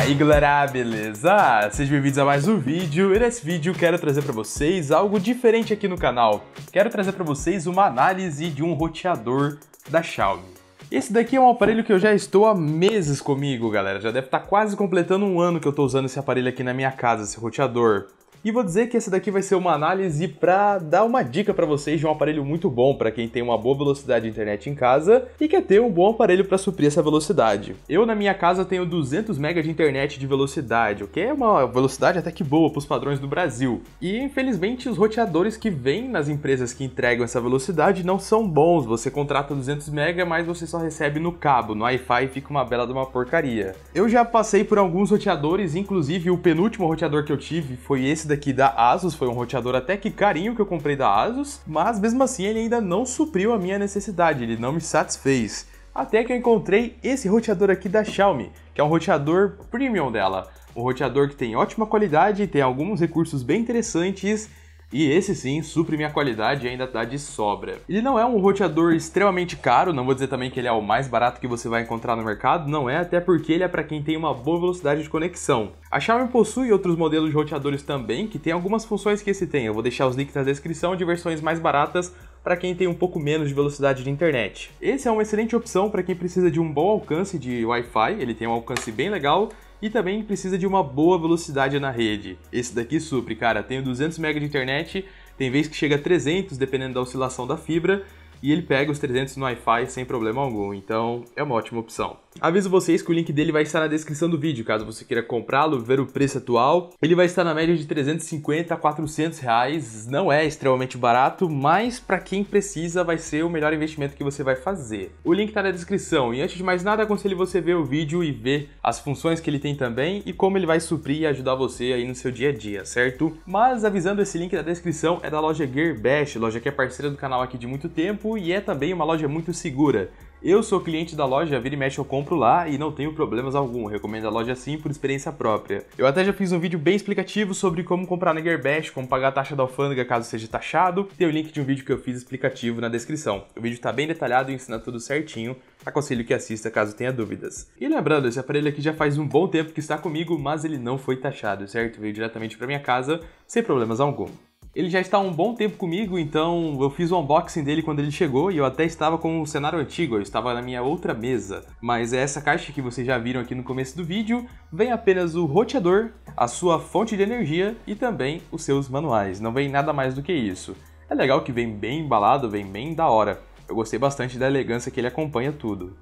aí galera, beleza? Sejam bem-vindos a mais um vídeo e nesse vídeo quero trazer para vocês algo diferente aqui no canal. Quero trazer para vocês uma análise de um roteador da Xiaomi. Esse daqui é um aparelho que eu já estou há meses comigo, galera. Já deve estar tá quase completando um ano que eu estou usando esse aparelho aqui na minha casa, esse roteador. E vou dizer que essa daqui vai ser uma análise para dar uma dica para vocês de um aparelho muito bom para quem tem uma boa velocidade de internet em casa e quer ter um bom aparelho para suprir essa velocidade. Eu na minha casa tenho 200 MB de internet de velocidade, o que é uma velocidade até que boa para os padrões do Brasil. E infelizmente os roteadores que vêm nas empresas que entregam essa velocidade não são bons. Você contrata 200 MB, mas você só recebe no cabo, no Wi-Fi fica uma bela de uma porcaria. Eu já passei por alguns roteadores, inclusive o penúltimo roteador que eu tive foi esse daqui da Asus, foi um roteador até que carinho que eu comprei da Asus, mas mesmo assim ele ainda não supriu a minha necessidade, ele não me satisfez. Até que eu encontrei esse roteador aqui da Xiaomi, que é um roteador premium dela. Um roteador que tem ótima qualidade, tem alguns recursos bem interessantes e esse sim supre minha qualidade e ainda dá de sobra. Ele não é um roteador extremamente caro, não vou dizer também que ele é o mais barato que você vai encontrar no mercado, não é, até porque ele é para quem tem uma boa velocidade de conexão. A Xiaomi possui outros modelos de roteadores também que tem algumas funções que esse tem. Eu vou deixar os links na descrição de versões mais baratas para quem tem um pouco menos de velocidade de internet. Esse é uma excelente opção para quem precisa de um bom alcance de Wi-Fi, ele tem um alcance bem legal e também precisa de uma boa velocidade na rede. Esse daqui supre, cara, tem 200 MB de internet, tem vez que chega a 300 dependendo da oscilação da fibra, e ele pega os 300 no Wi-Fi sem problema algum, então é uma ótima opção. Aviso vocês que o link dele vai estar na descrição do vídeo, caso você queira comprá-lo, ver o preço atual. Ele vai estar na média de 350 a 400 reais, não é extremamente barato, mas para quem precisa vai ser o melhor investimento que você vai fazer. O link está na descrição e antes de mais nada aconselho você ver o vídeo e ver as funções que ele tem também e como ele vai suprir e ajudar você aí no seu dia a dia, certo? Mas avisando, esse link da descrição é da loja Gearbest, loja que é parceira do canal aqui de muito tempo e é também uma loja muito segura. Eu sou cliente da loja, vira e mexe eu compro lá e não tenho problemas algum. Recomendo a loja sim por experiência própria. Eu até já fiz um vídeo bem explicativo sobre como comprar na Gearbest, como pagar a taxa da alfândega caso seja taxado. Tem o link de um vídeo que eu fiz explicativo na descrição. O vídeo está bem detalhado e ensina tudo certinho. Aconselho que assista caso tenha dúvidas. E lembrando, esse aparelho aqui já faz um bom tempo que está comigo, mas ele não foi taxado, certo? Veio diretamente para minha casa, sem problemas algum. Ele já está há um bom tempo comigo, então eu fiz o unboxing dele quando ele chegou e eu até estava com o cenário antigo, eu estava na minha outra mesa. Mas é essa caixa que vocês já viram aqui no começo do vídeo, vem apenas o roteador, a sua fonte de energia e também os seus manuais, não vem nada mais do que isso. É legal que vem bem embalado, vem bem da hora. Eu gostei bastante da elegância que ele acompanha tudo.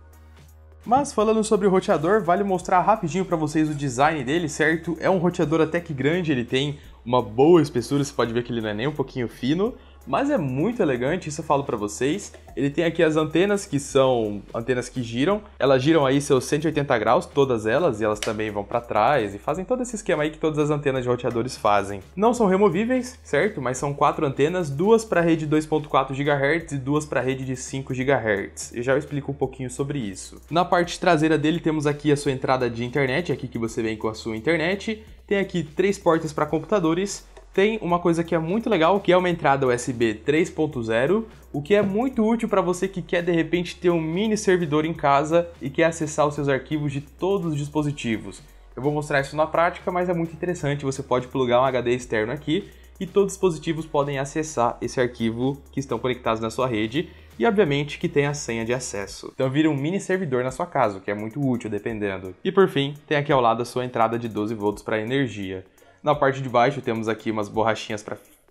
Mas falando sobre o roteador, vale mostrar rapidinho para vocês o design dele, certo? É um roteador até que grande, ele tem uma boa espessura, você pode ver que ele não é nem um pouquinho fino, mas é muito elegante, isso eu falo para vocês. Ele tem aqui as antenas que são antenas que giram, elas giram aí seus 180 graus, todas elas, e elas também vão para trás e fazem todo esse esquema aí que todas as antenas de roteadores fazem. Não são removíveis, certo? Mas são quatro antenas, duas para rede 2.4 GHz e duas para rede de 5 GHz. Eu já explico um pouquinho sobre isso. Na parte traseira dele temos aqui a sua entrada de internet, é aqui que você vem com a sua internet, tem aqui três portas para computadores, tem uma coisa que é muito legal, que é uma entrada USB 3.0, o que é muito útil para você que quer de repente ter um mini servidor em casa e quer acessar os seus arquivos de todos os dispositivos. Eu vou mostrar isso na prática, mas é muito interessante, você pode plugar um HD externo aqui e todos os dispositivos podem acessar esse arquivo que estão conectados na sua rede e obviamente que tem a senha de acesso. Então vira um mini servidor na sua casa, o que é muito útil dependendo. E por fim, tem aqui ao lado a sua entrada de 12 volts para energia. Na parte de baixo temos aqui umas borrachinhas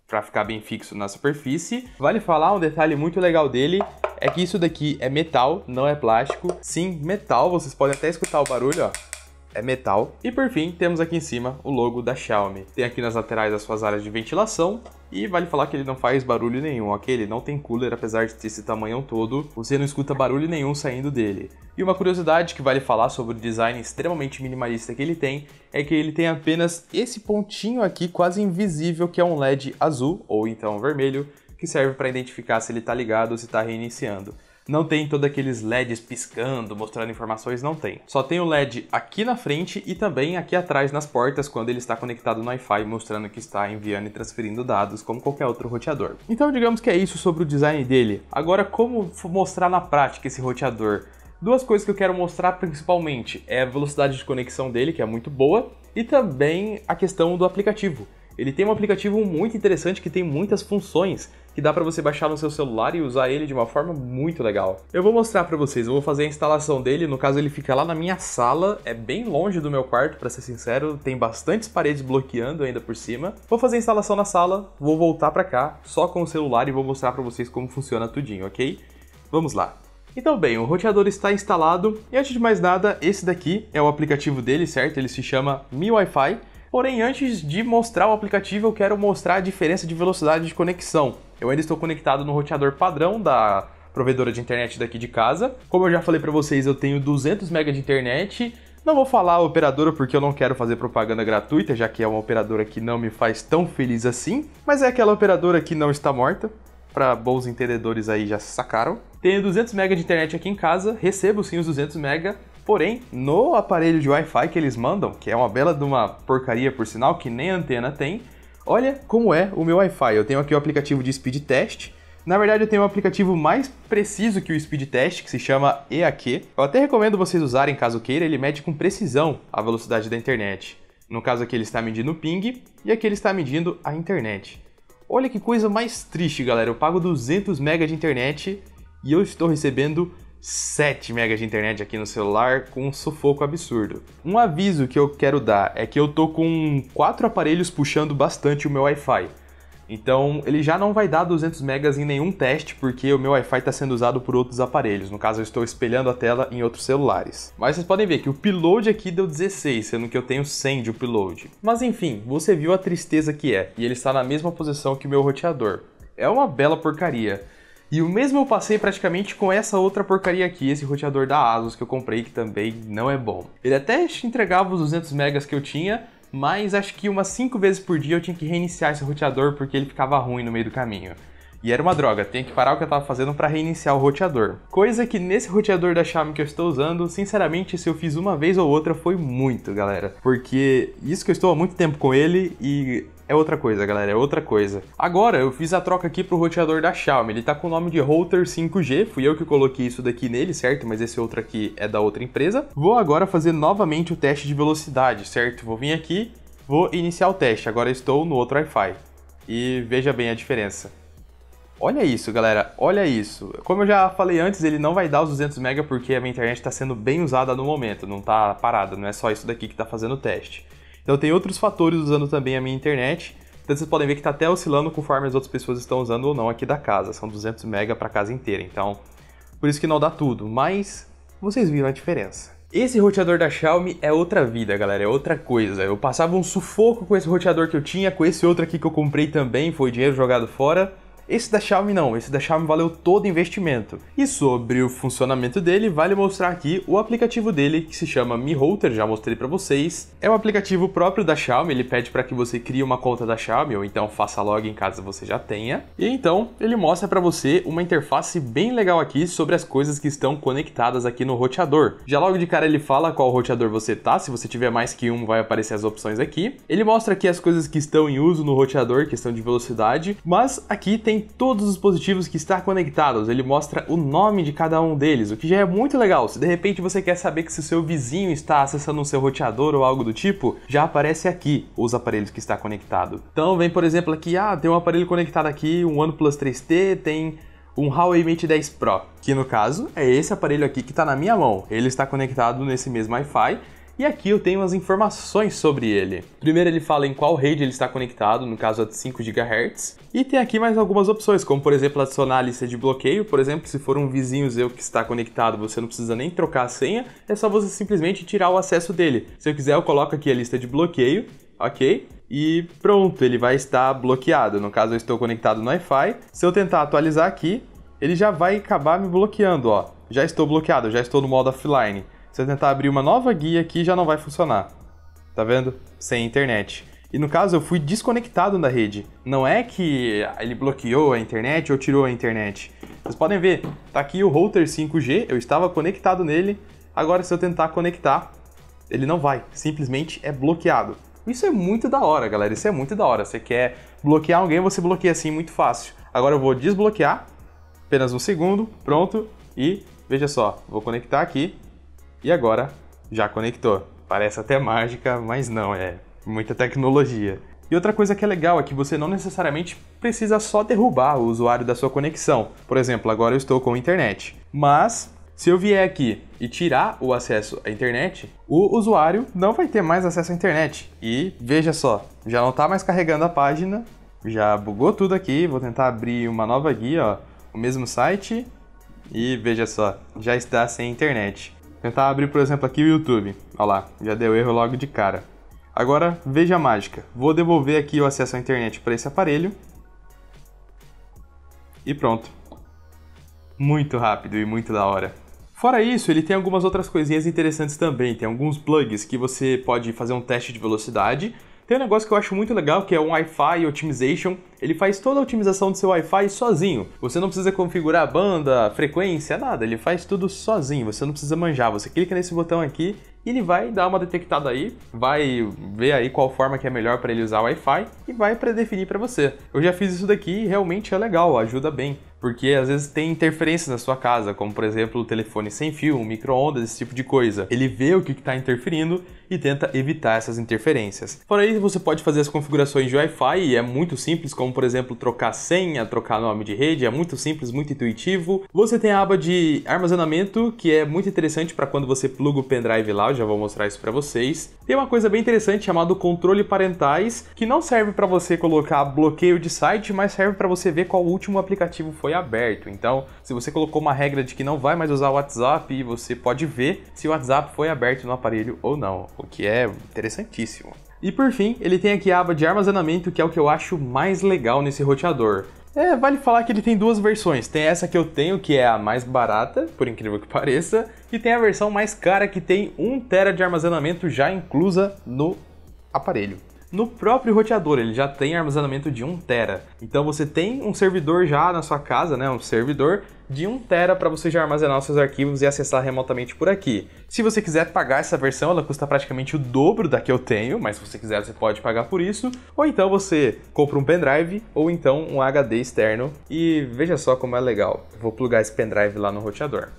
para ficar bem fixo na superfície. Vale falar, um detalhe muito legal dele é que isso daqui é metal, não é plástico. Sim, metal, vocês podem até escutar o barulho, ó é metal. E por fim, temos aqui em cima o logo da Xiaomi. Tem aqui nas laterais as suas áreas de ventilação, e vale falar que ele não faz barulho nenhum, ok? Ele não tem cooler, apesar de ter esse tamanhão todo, você não escuta barulho nenhum saindo dele. E uma curiosidade que vale falar sobre o design extremamente minimalista que ele tem, é que ele tem apenas esse pontinho aqui quase invisível que é um LED azul, ou então vermelho, que serve para identificar se ele está ligado ou se está reiniciando. Não tem todos aqueles LEDs piscando, mostrando informações, não tem. Só tem o LED aqui na frente e também aqui atrás nas portas quando ele está conectado no Wi-Fi, mostrando que está enviando e transferindo dados como qualquer outro roteador. Então digamos que é isso sobre o design dele. Agora como mostrar na prática esse roteador? Duas coisas que eu quero mostrar principalmente é a velocidade de conexão dele, que é muito boa, e também a questão do aplicativo. Ele tem um aplicativo muito interessante que tem muitas funções que dá para você baixar no seu celular e usar ele de uma forma muito legal. Eu vou mostrar para vocês, eu vou fazer a instalação dele, no caso ele fica lá na minha sala, é bem longe do meu quarto, para ser sincero, tem bastantes paredes bloqueando ainda por cima. Vou fazer a instalação na sala, vou voltar para cá, só com o celular e vou mostrar para vocês como funciona tudinho, ok? Vamos lá. Então bem, o roteador está instalado e antes de mais nada, esse daqui é o aplicativo dele, certo? Ele se chama Mi Wi-Fi. Porém, antes de mostrar o aplicativo, eu quero mostrar a diferença de velocidade de conexão. Eu ainda estou conectado no roteador padrão da provedora de internet daqui de casa. Como eu já falei para vocês, eu tenho 200 MB de internet. Não vou falar a operadora porque eu não quero fazer propaganda gratuita, já que é uma operadora que não me faz tão feliz assim, mas é aquela operadora que não está morta. Para bons entendedores aí já sacaram. Tenho 200 MB de internet aqui em casa, recebo sim os 200 MB, Porém, no aparelho de Wi-Fi que eles mandam, que é uma bela de uma porcaria por sinal, que nem antena tem, Olha como é o meu Wi-Fi. Eu tenho aqui o aplicativo de speed test. Na verdade, eu tenho um aplicativo mais preciso que o Speed Test, que se chama EAQ. Eu até recomendo vocês usarem caso queira, ele mede com precisão a velocidade da internet. No caso aqui, ele está medindo o ping e aqui ele está medindo a internet. Olha que coisa mais triste, galera. Eu pago 200 MB de internet e eu estou recebendo 7 MB de internet aqui no celular com um sufoco absurdo. Um aviso que eu quero dar é que eu tô com quatro aparelhos puxando bastante o meu Wi-Fi. Então, ele já não vai dar 200 megas em nenhum teste porque o meu Wi-Fi está sendo usado por outros aparelhos. No caso, eu estou espelhando a tela em outros celulares. Mas vocês podem ver que o upload aqui deu 16, sendo que eu tenho 100 de upload. Mas enfim, você viu a tristeza que é, e ele está na mesma posição que o meu roteador. É uma bela porcaria. E o mesmo eu passei praticamente com essa outra porcaria aqui, esse roteador da ASUS que eu comprei, que também não é bom. Ele até entregava os 200 megas que eu tinha, mas acho que umas 5 vezes por dia eu tinha que reiniciar esse roteador porque ele ficava ruim no meio do caminho. E era uma droga, tinha que parar o que eu estava fazendo para reiniciar o roteador. Coisa que nesse roteador da Xiaomi que eu estou usando, sinceramente, se eu fiz uma vez ou outra foi muito, galera. Porque isso que eu estou há muito tempo com ele e é outra coisa, galera, é outra coisa. Agora, eu fiz a troca aqui pro roteador da Xiaomi, ele tá com o nome de Router 5G, fui eu que coloquei isso daqui nele, certo? Mas esse outro aqui é da outra empresa. Vou agora fazer novamente o teste de velocidade, certo? Vou vir aqui, vou iniciar o teste, agora estou no outro Wi-Fi. E veja bem a diferença. Olha isso, galera, olha isso. Como eu já falei antes, ele não vai dar os 200 MB porque a minha internet está sendo bem usada no momento, não está parada, não é só isso daqui que está fazendo o teste. Então tem outros fatores usando também a minha internet, então vocês podem ver que está até oscilando conforme as outras pessoas estão usando ou não aqui da casa, são 200 MB para a casa inteira, então por isso que não dá tudo, mas vocês viram a diferença. Esse roteador da Xiaomi é outra vida, galera, é outra coisa. Eu passava um sufoco com esse roteador que eu tinha, com esse outro aqui que eu comprei também, foi dinheiro jogado fora. Esse da Xiaomi não, esse da Xiaomi valeu todo o investimento. E sobre o funcionamento dele, vale mostrar aqui o aplicativo dele, que se chama Mi Router, já mostrei para vocês. É um aplicativo próprio da Xiaomi, ele pede para que você crie uma conta da Xiaomi, ou então faça login caso você já tenha. E então, ele mostra para você uma interface bem legal aqui sobre as coisas que estão conectadas aqui no roteador. Já logo de cara ele fala qual roteador você tá, se você tiver mais que um vai aparecer as opções aqui. Ele mostra aqui as coisas que estão em uso no roteador, questão de velocidade, mas aqui tem tem todos os dispositivos que estão conectados, ele mostra o nome de cada um deles, o que já é muito legal. Se de repente você quer saber que se o seu vizinho está acessando o seu roteador ou algo do tipo, já aparece aqui os aparelhos que está conectado. Então vem, por exemplo, aqui, ah, tem um aparelho conectado aqui, um OnePlus 3T, tem um Huawei Mate 10 Pro, que no caso é esse aparelho aqui que está na minha mão. Ele está conectado nesse mesmo Wi-Fi e aqui eu tenho as informações sobre ele. Primeiro ele fala em qual rede ele está conectado, no caso a de 5 GHz. E tem aqui mais algumas opções, como por exemplo adicionar a lista de bloqueio. Por exemplo, se for um vizinho seu que está conectado, você não precisa nem trocar a senha, é só você simplesmente tirar o acesso dele. Se eu quiser, eu coloco aqui a lista de bloqueio, ok? E pronto, ele vai estar bloqueado. No caso, eu estou conectado no Wi-Fi. Se eu tentar atualizar aqui, ele já vai acabar me bloqueando, ó. Já estou bloqueado, já estou no modo offline. Se eu tentar abrir uma nova guia aqui, já não vai funcionar. Tá vendo? Sem internet. E no caso, eu fui desconectado da rede. Não é que ele bloqueou a internet ou tirou a internet. Vocês podem ver, tá aqui o router 5G, eu estava conectado nele. Agora, se eu tentar conectar, ele não vai. Simplesmente é bloqueado. Isso é muito da hora, galera. Isso é muito da hora. Você quer bloquear alguém, você bloqueia assim muito fácil. Agora eu vou desbloquear, apenas um segundo, pronto. E veja só, vou conectar aqui. E agora já conectou. Parece até mágica, mas não, é muita tecnologia. E outra coisa que é legal é que você não necessariamente precisa só derrubar o usuário da sua conexão. Por exemplo, agora eu estou com internet, mas se eu vier aqui e tirar o acesso à internet, o usuário não vai ter mais acesso à internet. E veja só, já não está mais carregando a página, já bugou tudo aqui. Vou tentar abrir uma nova guia, ó, o mesmo site, e veja só, já está sem internet. Tentar abrir, por exemplo, aqui o YouTube. Olha lá, já deu erro logo de cara. Agora, veja a mágica. Vou devolver aqui o acesso à internet para esse aparelho. E pronto. Muito rápido e muito da hora. Fora isso, ele tem algumas outras coisinhas interessantes também. Tem alguns plugs que você pode fazer um teste de velocidade tem um negócio que eu acho muito legal que é um Wi-Fi Optimization. Ele faz toda a otimização do seu Wi-Fi sozinho. Você não precisa configurar a banda, a frequência, nada. Ele faz tudo sozinho. Você não precisa manjar. Você clica nesse botão aqui e ele vai dar uma detectada aí, vai ver aí qual forma que é melhor para ele usar o Wi-Fi e vai predefinir para você. Eu já fiz isso daqui e realmente é legal, ajuda bem porque às vezes tem interferências na sua casa, como por exemplo o telefone sem fio, um micro-ondas, esse tipo de coisa. Ele vê o que está interferindo e tenta evitar essas interferências. Fora isso, você pode fazer as configurações de Wi-Fi e é muito simples, como por exemplo trocar senha, trocar nome de rede, é muito simples, muito intuitivo. Você tem a aba de armazenamento, que é muito interessante para quando você pluga o pendrive lá, eu já vou mostrar isso para vocês. Tem uma coisa bem interessante chamada controle parentais, que não serve para você colocar bloqueio de site, mas serve para você ver qual último aplicativo foi aberto. Então, se você colocou uma regra de que não vai mais usar o WhatsApp, você pode ver se o WhatsApp foi aberto no aparelho ou não o que é interessantíssimo. E por fim, ele tem aqui a aba de armazenamento, que é o que eu acho mais legal nesse roteador. É, vale falar que ele tem duas versões. Tem essa que eu tenho, que é a mais barata, por incrível que pareça, e tem a versão mais cara que tem 1 tera de armazenamento já inclusa no aparelho no próprio roteador, ele já tem armazenamento de 1 tera. Então você tem um servidor já na sua casa, né, um servidor de 1 tera para você já armazenar os seus arquivos e acessar remotamente por aqui. Se você quiser pagar essa versão, ela custa praticamente o dobro da que eu tenho, mas se você quiser você pode pagar por isso, ou então você compra um pendrive ou então um HD externo e veja só como é legal. Vou plugar esse pendrive lá no roteador.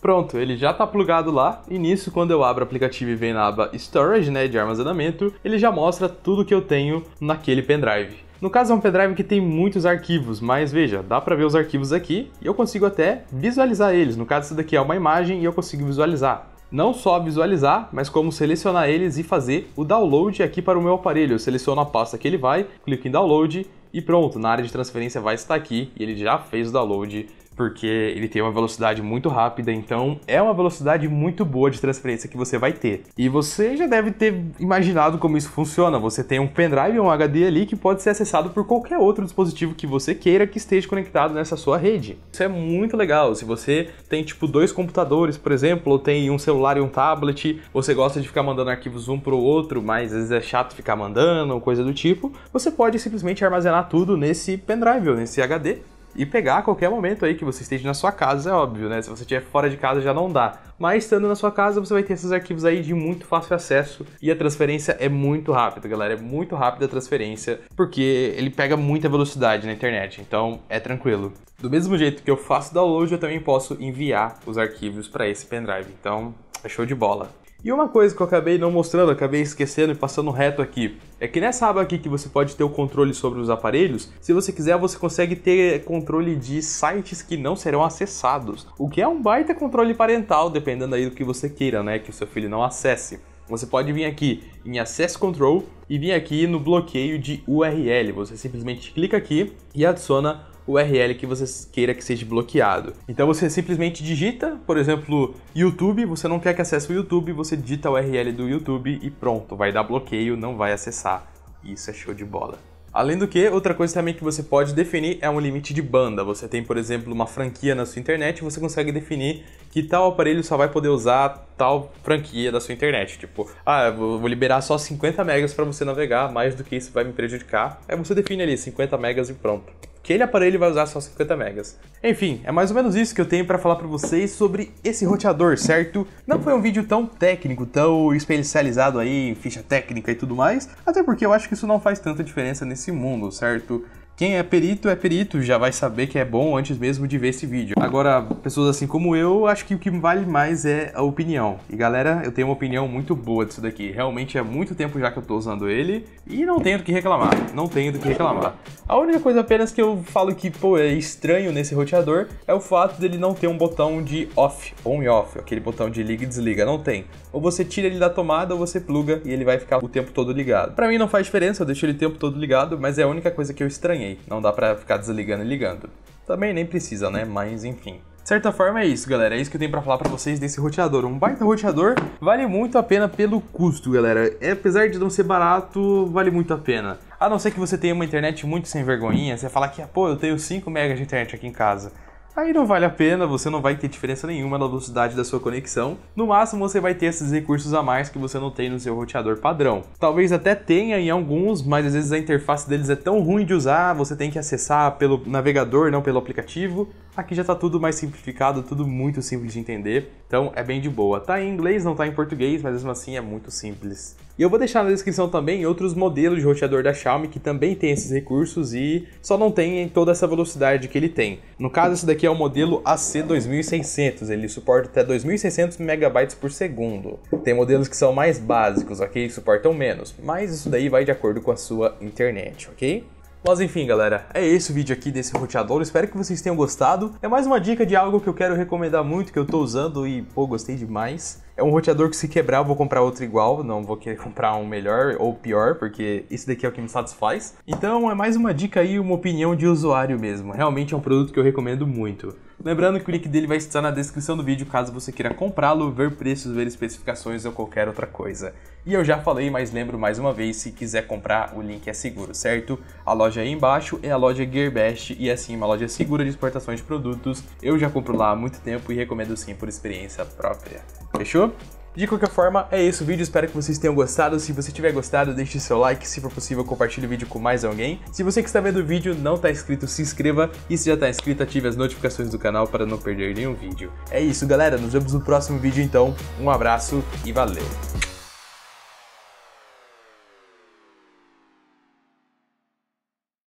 Pronto, ele já está plugado lá, e nisso, quando eu abro o aplicativo e vem na aba Storage, né, de armazenamento, ele já mostra tudo que eu tenho naquele pendrive. No caso é um pendrive que tem muitos arquivos, mas veja, dá para ver os arquivos aqui e eu consigo até visualizar eles. No caso isso daqui é uma imagem e eu consigo visualizar. Não só visualizar, mas como selecionar eles e fazer o download aqui para o meu aparelho. Eu seleciono a pasta que ele vai, clico em download e pronto, na área de transferência vai estar aqui e ele já fez o download porque ele tem uma velocidade muito rápida, então é uma velocidade muito boa de transferência que você vai ter. E você já deve ter imaginado como isso funciona. Você tem um pendrive ou um HD ali que pode ser acessado por qualquer outro dispositivo que você queira que esteja conectado nessa sua rede. Isso é muito legal. Se você tem tipo dois computadores, por exemplo, ou tem um celular e um tablet, você gosta de ficar mandando arquivos um para o outro, mas às vezes é chato ficar mandando ou coisa do tipo, você pode simplesmente armazenar tudo nesse pendrive ou nesse HD e pegar a qualquer momento aí que você esteja na sua casa, é óbvio, né? Se você estiver fora de casa já não dá. Mas estando na sua casa, você vai ter esses arquivos aí de muito fácil acesso e a transferência é muito rápida, galera. É muito rápida a transferência, porque ele pega muita velocidade na internet, então é tranquilo. Do mesmo jeito que eu faço download, eu também posso enviar os arquivos para esse pendrive. Então, é show de bola. E uma coisa que eu acabei não mostrando, acabei esquecendo e passando reto aqui, é que nessa aba aqui que você pode ter o controle sobre os aparelhos, se você quiser você consegue ter controle de sites que não serão acessados, o que é um baita controle parental, dependendo aí do que você queira, né, que o seu filho não acesse. Você pode vir aqui em Access Control e vir aqui no bloqueio de URL. Você simplesmente clica aqui e adiciona URL que você queira que seja bloqueado. Então você simplesmente digita, por exemplo, YouTube, você não quer que acesse o YouTube, você digita a URL do YouTube e pronto, vai dar bloqueio, não vai acessar. Isso é show de bola. Além do que, outra coisa também que você pode definir é um limite de banda. Você tem, por exemplo, uma franquia na sua internet, você consegue definir que tal aparelho só vai poder usar tal franquia da sua internet. Tipo, ah, vou liberar só 50 megas para você navegar, mais do que isso vai me prejudicar. Aí você define ali 50 megas e pronto aquele aparelho vai usar só 50 megas. Enfim, é mais ou menos isso que eu tenho para falar para vocês sobre esse roteador, certo? Não foi um vídeo tão técnico, tão especializado aí em ficha técnica e tudo mais, até porque eu acho que isso não faz tanta diferença nesse mundo, certo? Quem é perito é perito, já vai saber que é bom antes mesmo de ver esse vídeo. Agora, pessoas assim como eu, acho que o que vale mais é a opinião. E galera, eu tenho uma opinião muito boa disso daqui. Realmente é muito tempo já que eu tô usando ele e não tenho do que reclamar. Não tenho do que reclamar. A única coisa apenas que eu falo que, pô, é estranho nesse roteador é o fato dele não ter um botão de off, on e off, aquele botão de liga e desliga, não tem. Ou você tira ele da tomada ou você pluga e ele vai ficar o tempo todo ligado. Para mim não faz diferença, eu deixo ele o tempo todo ligado, mas é a única coisa que eu estranhei. Não dá pra ficar desligando e ligando. Também nem precisa, né? Mas enfim. De certa forma é isso, galera. É isso que eu tenho para falar para vocês desse roteador. Um baita roteador vale muito a pena pelo custo, galera. E, é, apesar de não ser barato, vale muito a pena. A não ser que você tenha uma internet muito sem vergonha você fala que, ah, pô, eu tenho 5 MB de internet aqui em casa. Aí não vale a pena, você não vai ter diferença nenhuma na velocidade da sua conexão. No máximo, você vai ter esses recursos a mais que você não tem no seu roteador padrão. Talvez até tenha em alguns, mas às vezes a interface deles é tão ruim de usar, você tem que acessar pelo navegador, não pelo aplicativo. Aqui já está tudo mais simplificado, tudo muito simples de entender, então é bem de boa. Tá em inglês, não tá em português, mas mesmo assim é muito simples. E eu vou deixar na descrição também outros modelos de roteador da Xiaomi que também tem esses recursos e só não tem toda essa velocidade que ele tem. No caso, esse daqui é o modelo AC2600, ele suporta até 2600 MB por segundo. Tem modelos que são mais básicos, ok? Suportam menos, mas isso daí vai de acordo com a sua internet, ok? Mas enfim, galera, é esse o vídeo aqui desse roteador, espero que vocês tenham gostado. É mais uma dica de algo que eu quero recomendar muito, que eu tô usando e, pô, gostei demais. É um roteador que se quebrar eu vou comprar outro igual, não vou querer comprar um melhor ou pior, porque esse daqui é o que me satisfaz. Então é mais uma dica aí, uma opinião de usuário mesmo. Realmente é um produto que eu recomendo muito. Lembrando que o link dele vai estar na descrição do vídeo caso você queira comprá-lo, ver preços, ver especificações ou qualquer outra coisa. E eu já falei, mas lembro mais uma vez, se quiser comprar, o link é seguro, certo? A loja aí embaixo é a loja GearBest e assim, uma loja segura de exportações de produtos. Eu já compro lá há muito tempo e recomendo sim por experiência própria. Fechou? De qualquer forma, é esse o vídeo, espero que vocês tenham gostado. Se você tiver gostado, deixe seu like, se for possível, compartilhe o vídeo com mais alguém. Se você que está vendo o vídeo não está inscrito, se inscreva. E se já está inscrito, ative as notificações do canal para não perder nenhum vídeo. É isso, galera. Nos vemos no próximo vídeo, então. Um abraço e valeu!